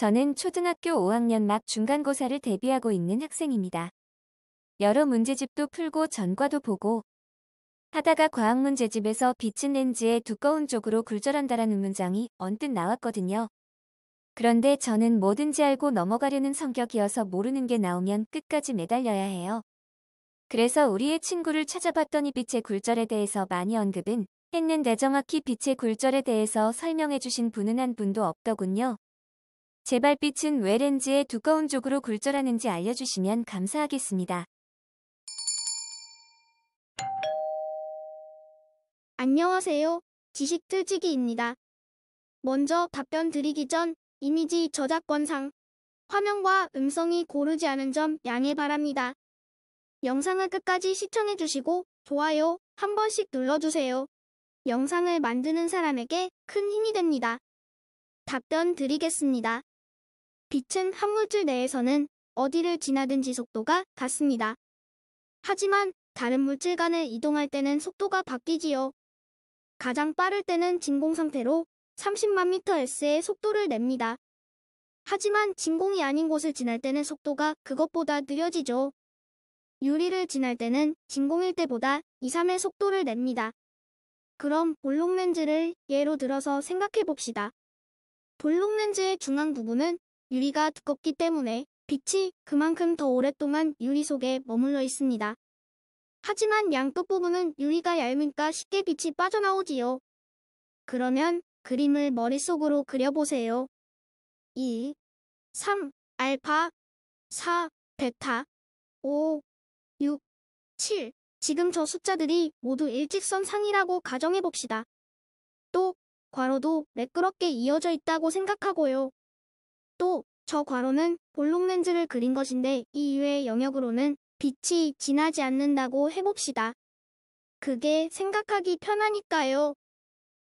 저는 초등학교 5학년 막 중간고사를 대비하고 있는 학생입니다. 여러 문제집도 풀고 전과도 보고 하다가 과학 문제집에서 빛은 렌즈의 두꺼운 쪽으로 굴절한다라는 문장이 언뜻 나왔거든요. 그런데 저는 뭐든지 알고 넘어가려는 성격이어서 모르는 게 나오면 끝까지 매달려야 해요. 그래서 우리의 친구를 찾아봤더니 빛의 굴절에 대해서 많이 언급은 했는데 정확히 빛의 굴절에 대해서 설명해 주신 분은 한 분도 없더군요. 제발 빛은 왜 렌즈의 두꺼운 쪽으로 굴절하는지 알려주시면 감사하겠습니다. 안녕하세요. 지식틀지기입니다 먼저 답변 드리기 전 이미지 저작권상 화면과 음성이 고르지 않은 점 양해 바랍니다. 영상을 끝까지 시청해주시고 좋아요 한 번씩 눌러주세요. 영상을 만드는 사람에게 큰 힘이 됩니다. 답변 드리겠습니다. 빛은 한 물질 내에서는 어디를 지나든지 속도가 같습니다. 하지만 다른 물질 간을 이동할 때는 속도가 바뀌지요. 가장 빠를 때는 진공 상태로 30만 미터/s의 속도를 냅니다. 하지만 진공이 아닌 곳을 지날 때는 속도가 그것보다 느려지죠. 유리를 지날 때는 진공일 때보다 2, 3의 속도를 냅니다. 그럼 볼록 렌즈를 예로 들어서 생각해 봅시다. 볼록 렌즈의 중앙 부분은 유리가 두껍기 때문에 빛이 그만큼 더 오랫동안 유리 속에 머물러 있습니다. 하지만 양 끝 부분은 유리가 얇으니까 쉽게 빛이 빠져나오지요. 그러면 그림을 머릿속으로 그려보세요. 2, 3, 알파, 4, 베타, 5, 6, 7. 지금 저 숫자들이 모두 일직선 상이라고 가정해봅시다. 또, 괄호도 매끄럽게 이어져 있다고 생각하고요. 또저 괄호는 볼록 렌즈를 그린 것인데 이 이외의 영역으로는 빛이 지나지 않는다고 해봅시다. 그게 생각하기 편하니까요.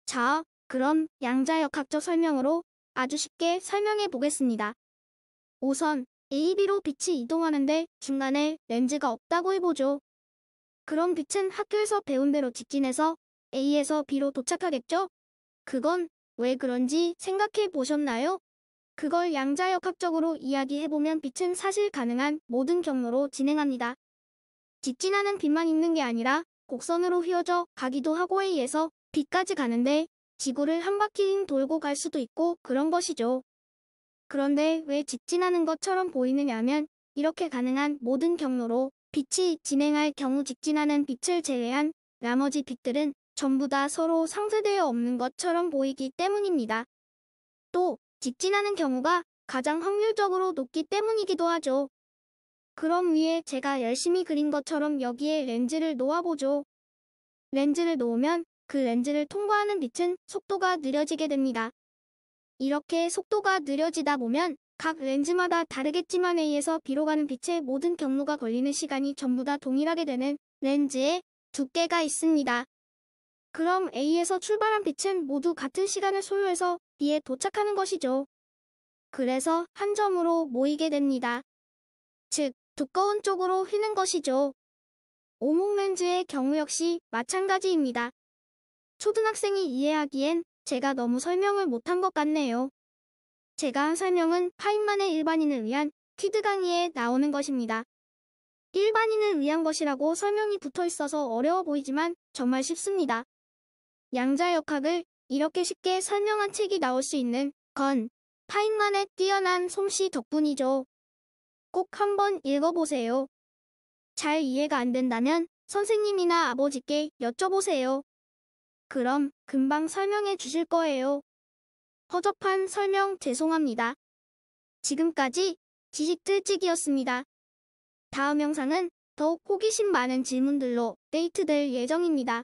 자, 그럼 양자역학적 설명으로 아주 쉽게 설명해 보겠습니다. 우선 AB로 빛이 이동하는데 중간에 렌즈가 없다고 해보죠. 그럼 빛은 학교에서 배운 대로 직진해서 A에서 B로 도착하겠죠? 그건 왜 그런지 생각해 보셨나요? 그걸 양자역학적으로 이야기해보면 빛은 사실 가능한 모든 경로로 진행합니다. 직진하는 빛만 있는 게 아니라 곡선으로 휘어져 가기도 하고 A에서 빛까지 가는데 지구를 한 바퀴 돌고 갈 수도 있고 그런 것이죠. 그런데 왜 직진하는 것처럼 보이느냐면 이렇게 가능한 모든 경로로 빛이 진행할 경우 직진하는 빛을 제외한 나머지 빛들은 전부 다 서로 상쇄되어 없는 것처럼 보이기 때문입니다. 또 직진하는 경우가 가장 확률적으로 높기 때문이기도 하죠. 그럼 위에 제가 열심히 그린 것처럼 여기에 렌즈를 놓아보죠. 렌즈를 놓으면 그 렌즈를 통과하는 빛은 속도가 느려지게 됩니다. 이렇게 속도가 느려지다 보면 각 렌즈마다 다르겠지만 A에서 B로 가는 빛의 모든 경로가 걸리는 시간이 전부 다 동일하게 되는 렌즈의 두께가 있습니다. 그럼 A에서 출발한 빛은 모두 같은 시간을 소요해서 B에 도착하는 것이죠. 그래서 한 점으로 모이게 됩니다. 즉, 두꺼운 쪽으로 휘는 것이죠. 오목 렌즈의 경우 역시 마찬가지입니다. 초등학생이 이해하기엔 제가 너무 설명을 못한 것 같네요. 제가 한 설명은 파인만의 일반인을 위한 퀴드 강의에 나오는 것입니다. 일반인을 위한 것이라고 설명이 붙어 있어서 어려워 보이지만 정말 쉽습니다. 양자역학을 이렇게 쉽게 설명한 책이 나올 수 있는 건 파인만의 뛰어난 솜씨 덕분이죠. 꼭 한번 읽어보세요. 잘 이해가 안 된다면 선생님이나 아버지께 여쭤보세요. 그럼 금방 설명해 주실 거예요. 허접한 설명 죄송합니다. 지금까지 지식 뜰찍이었습니다 다음 영상은 더욱 호기심 많은 질문들로 데이트될 예정입니다.